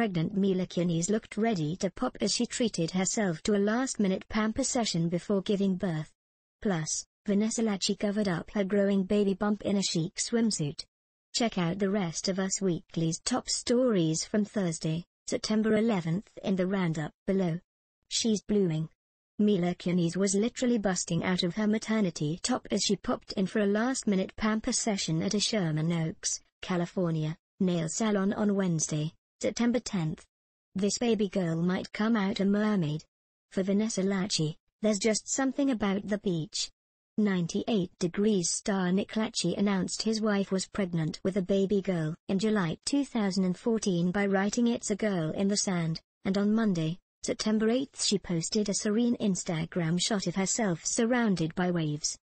pregnant Mila Kunis looked ready to pop as she treated herself to a last-minute pamper session before giving birth. Plus, Vanessa Lachey covered up her growing baby bump in a chic swimsuit. Check out the rest of Us Weekly's top stories from Thursday, September 11th in the roundup below. She's blooming. Mila Kunis was literally busting out of her maternity top as she popped in for a last-minute pamper session at a Sherman Oaks, California, nail salon on Wednesday. September 10th. This baby girl might come out a mermaid. For Vanessa Lachey, there's just something about the beach. 98 Degrees star Nick Lachey announced his wife was pregnant with a baby girl in July 2014 by writing It's a Girl in the Sand, and on Monday, September 8 she posted a serene Instagram shot of herself surrounded by waves.